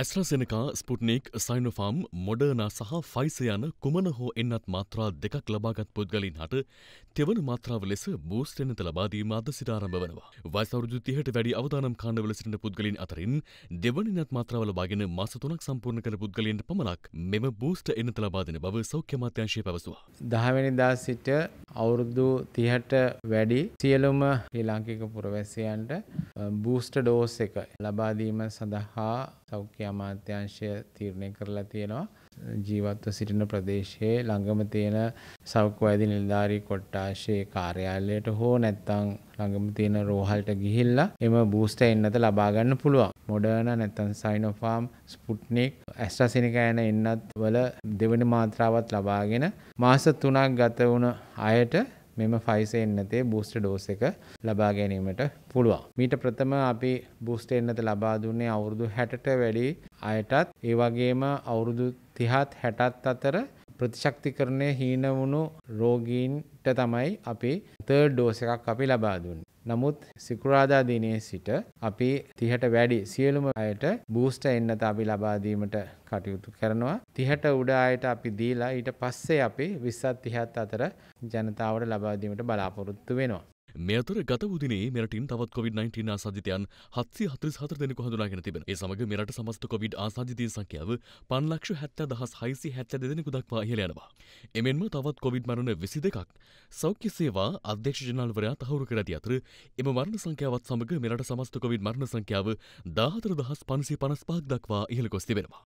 ඇස්ලසෙනකා ස්පුට්නෙක් Sinopharm මොඩර්නා සහ Pfizer යන කුමන හෝ එන්නත් මාත්‍රා දෙකක් ලබාගත් පුද්ගලින් හට තෙවන මාත්‍රාව ලෙස බූස්ටනත ලබාදීම අද සිටාරම්භ වනවා. වයිසවරුදු තිහට වැඩි අවදානම් කාණ්ඩවල සිටින පුද්ගලින් අතරින් දෙවනිනත් මාත්‍රාව ලබාගෙන මාස තුනක් සම්පූර්ණ කළ පුද්ගලින්ට පමණක් මෙම බූස්ට එන්නත ලබාදෙන බව සෞඛ්‍ය මාත්‍යංශය පැවසුවා. දහවැනිදා සිට අවුරුදු තිහට වැඩි සියලුම ශ්‍රී ලාංකික පුරවැසියන්ට බූස්ට ඩෝස් එක ලබාදීම සඳහා සෞඛ්‍ය අමාත්‍යංශය තීරණය කරලා තියෙනවා. ජීවත්ව සිටින ප්‍රදේශයේ ළඟම තියෙන සෞඛ්‍ය වෛද්‍ය නිලධාරී කොට්ටාශයේ කාර්යාලයට හෝ නැත්නම් ළඟම තියෙන රෝහලට ගිහිල්ලා එම බූස්ටර් එන්නත ලබා ගන්න පුළුවන්. මොඩර්නා නැත්නම් සයිනෝෆාම්, ස්පුට්නික්, ඇස්ට්‍රාසෙනිකා යන එන්නත් වල දෙවෙනි මාත්‍රාවත් ලබාගෙන මාස 3ක් ගත වුණ අයට මෙම ෆයිස එන්නතේ බූස්ට ඩෝස් එක ලබා ගැනීමට පුළුවන්. මීට ප්‍රථම අපි බූස්ට එන්නත ලබා දුන්නේ අවුරුදු හැටට වැඩි අයටත් ඒ වගේම අවුරුදු තිහත් හැටත් අතර ප්‍රතිශක්තිකරණය හීනවුණු රෝගීන්ට තමයි අපි තර්ඩ් ඩෝස් එකක් අපි ලබා දුන්නේ. නමුත් සිකුරාදා දිනේ සිට අපි 30ට වැඩි සියලුම අයට බූස්ටර් එන්නත අපි ලබා දීමට කටයුතු කරනවා. 30ට උඩ අයට අපි දීලා ඊට පස්සේ අපි 20ත් 30ත් අතර ජනතාවට ලබා දීමට බලාපොරොත්තු වෙනවා. මේ අතර ගත වූදිනේ මෙරටින් තවත් කොවිD-19 ආසාධිතයන් 744 දෙනෙකු හඳුනාගෙන තිබෙන. ඒ සමග මෙරට සමස්ත කොවිඩ් ආසාධිතයින් සංඛ්‍යාව 5,70,672 දෙනෙකු දක්වා ඉහළ යනවා. එමෙන්ම තවත් කොවිඩ් මරණ 22ක් සෞඛ්‍ය සේවා අධ්‍යක්ෂ ජනරාල්වරයා තහවුරු කර ඇති අතර එම මරණ සංඛ්‍යාවත් සමග මෙරට සමස්ත කොවිඩ් මරණ සංඛ්‍යාව 14,555ක් දක්වා ඉහළ ගොස් තිබෙනවා.